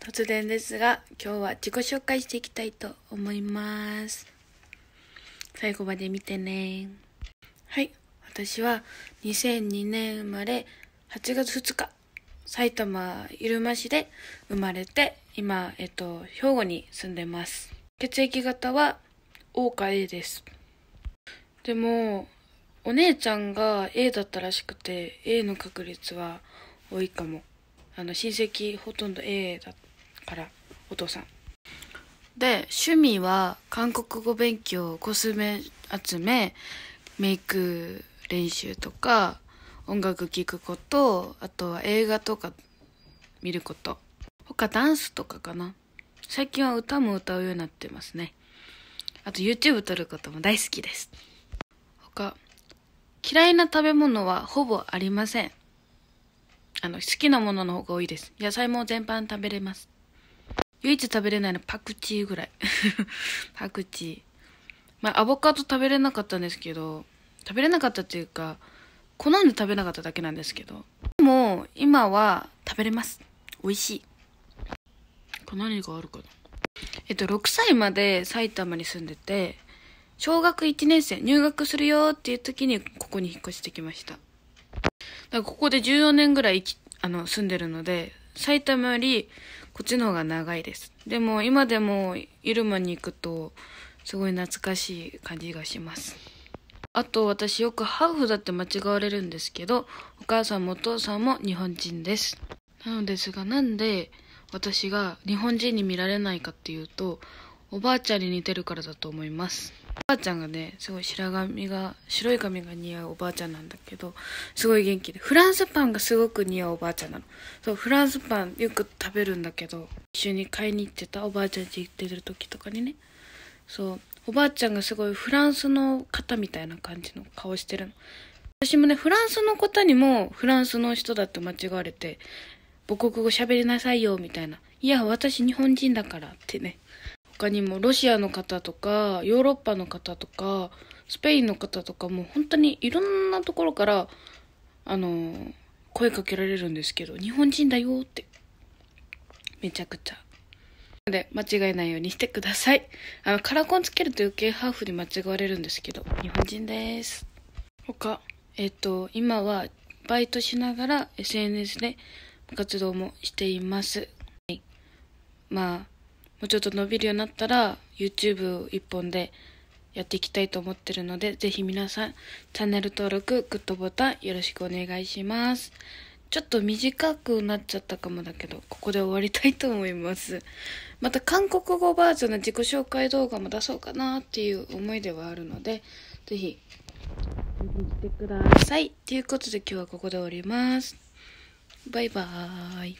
突然ですが、今日は自己紹介していきたいと思います。最後まで見てね。はい。私は2002年生まれ8月2日、埼玉入間市で生まれて、今、えっと、兵庫に住んでます。血液型は O か A です。でも、お姉ちゃんが A だったらしくて、A の確率は多いかも。あの、親戚ほとんど A だっからお父さんで趣味は韓国語勉強コスメ集めメイク練習とか音楽聴くことあとは映画とか見ること他ダンスとかかな最近は歌も歌うようになってますねあと YouTube 撮ることも大好きです他嫌いな食べ物はほぼありませんあの好きなものの方が多いです野菜も全般食べれます唯一食べれないのパクチーぐらい パクチー。まあ、アボカド食べれなかったんですけど、食べれなかったっていうか、好んで食べなかっただけなんですけど。でも、今は食べれます。美味しい。何があるかな。えっと、6歳まで埼玉に住んでて、小学1年生入学するよっていう時にここに引っ越してきました。だからここで14年ぐらいあの住んでるので、埼玉よりこっちの方が長いです。でも今でも入間に行くとすごい懐かしい感じがします。あと私よくハーフだって間違われるんですけど、お母さんもお父さんも日本人です。なのですがなんで私が日本人に見られないかっていうと、おばあちゃんに似てるからだと思いますおばあちゃんがねすごい白髪が白い髪が似合うおばあちゃんなんだけどすごい元気でフランスパンがすごく似合うおばあちゃんなのそうフランスパンよく食べるんだけど一緒に買いに行ってたおばあちゃん家行ってる時とかにねそうおばあちゃんがすごいフランスの方みたいな感じの顔してるの私もねフランスの方にもフランスの人だって間違われて母国語喋りなさいよみたいないや私日本人だからってね他にもロシアの方とかヨーロッパの方とかスペインの方とかもう本当にいろんなところからあの声かけられるんですけど日本人だよってめちゃくちゃので間違えないようにしてくださいあのカラコンつけると余計ハーフに間違われるんですけど日本人です他えっ、と今はバイトしながら SNS で活動もしています、はい、まあもうちょっと伸びるようになったら YouTube を一本でやっていきたいと思ってるのでぜひ皆さんチャンネル登録グッドボタンよろしくお願いしますちょっと短くなっちゃったかもだけどここで終わりたいと思いますまた韓国語バージョンの自己紹介動画も出そうかなっていう思いではあるのでぜひ見に来てくださいということで今日はここで終わりますバイバーイ